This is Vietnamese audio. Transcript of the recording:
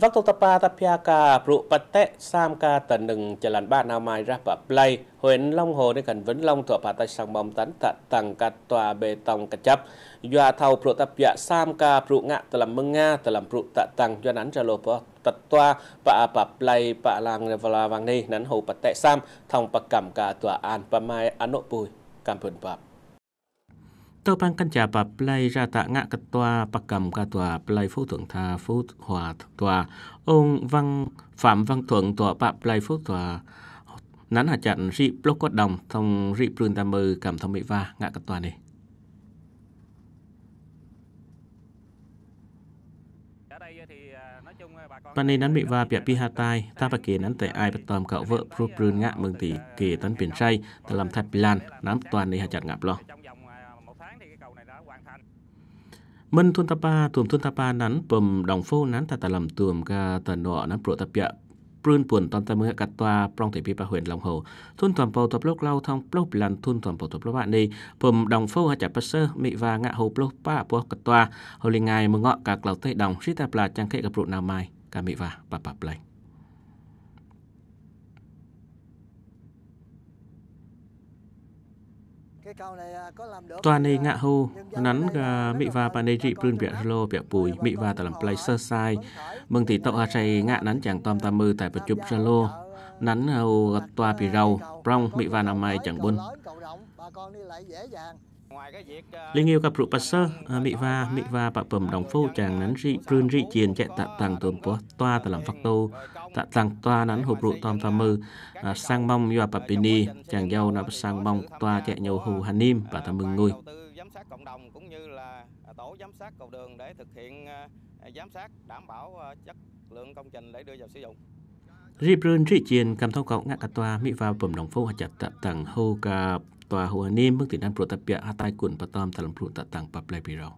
vắc tô tapa tapia ca pru pate sam ca tận đừng chờ ba nào mai ra bà play huyện long hồ đến cảnh vĩnh long thọ bà tay sang bom tán tòa bê tông cà chấp doa thầu pru tapia sam ca pru ngạ tờ làm mưng nga tờ làm pru tạ tầng nắn ra lô tật toa và bà play bà làng và là vàng ni nắn hồ bà sam thông bà cầm ca tòa an bà mai anộ bùi cảm ơn bà tơ ban căn trà bà play ra tạ ngã cật tòa, bà cầm ca tòa play phú thuận tha phú hòa tòa ông văn phạm văn thuận tòa bà play phú tòa nắn hạt chặn rị block quát đồng thông rị prun tam mơ cảm thông mỹ va ngã cật tòa này ban nay nắn bị va bịa pi hà tai, ta bà kì nắn tại ai bắt tòm cậu vợ prun Brun ngạ mừng tỷ kì tấn biển say, ta làm thạch lan, nắm toàn đi hạt chặn ngạp lo. มันทุนตาปาตุ่มทุนตาปานั้นปมดองโฟนั้นตาตาลำตุ่มกาตาหนอนั้นโปรตะเปียปลื้นป่วนตอนตะเมื่อกัดตาปรองเตปีปะเหินลำโหทุนตอมเปาตบโลกเล่าทองปลบลันทุนตอมเปาตบโลกบ้านนี้ผมดองโฟหัจับปัสเซอร์มิวางะโหปลบป้าปัวกัดตาเฮาลิงายมึงเงาะกากล่าวเตยดองชิตาปลาจังเขกับปรุนามายกามิวาปะปะเปลย À, Toàn ngạ à, hô nắn gà mị và bà nê trị prương việt lô việt bùi mị và tại làm play sơ sai mừng thì tậu hà chạy ngạ nắn chẳng tòm tam mư tại vật chụp ra lô nắn hầu à, toa pì rau prong mị và nằm mai chẳng buôn Linh yêu gặp rượu bạc sơ, à, mị và mị và bà bẩm đồng phô chàng nắn rị rươn rị chiền chạy tạ tàng tuần bó toa tà làm phát tô, tạ tàng toa nắn hộp rượu tòm tà mơ, à, sang mong yoa bà bì ni, chàng giàu nạp sang mong toa chạy nhau hù hà nim và tà mừng ngôi. giám sát cộng đồng cũng như là tổ giám sát cầu đường để thực hiện giám sát đảm bảo chất lượng công trình để đưa vào sử dụng riêng riêng riêng cầm thâu cậu ngã cả tòa mỹ và bẩm đồng phố hạt chặt tạ tặng hô cả ตัวหัวนิ่มเมื่อติดนั่นปลุกตะเปียอาตายกุ่นปะตอมตะลำพลุตะตังปะับไรปีเรา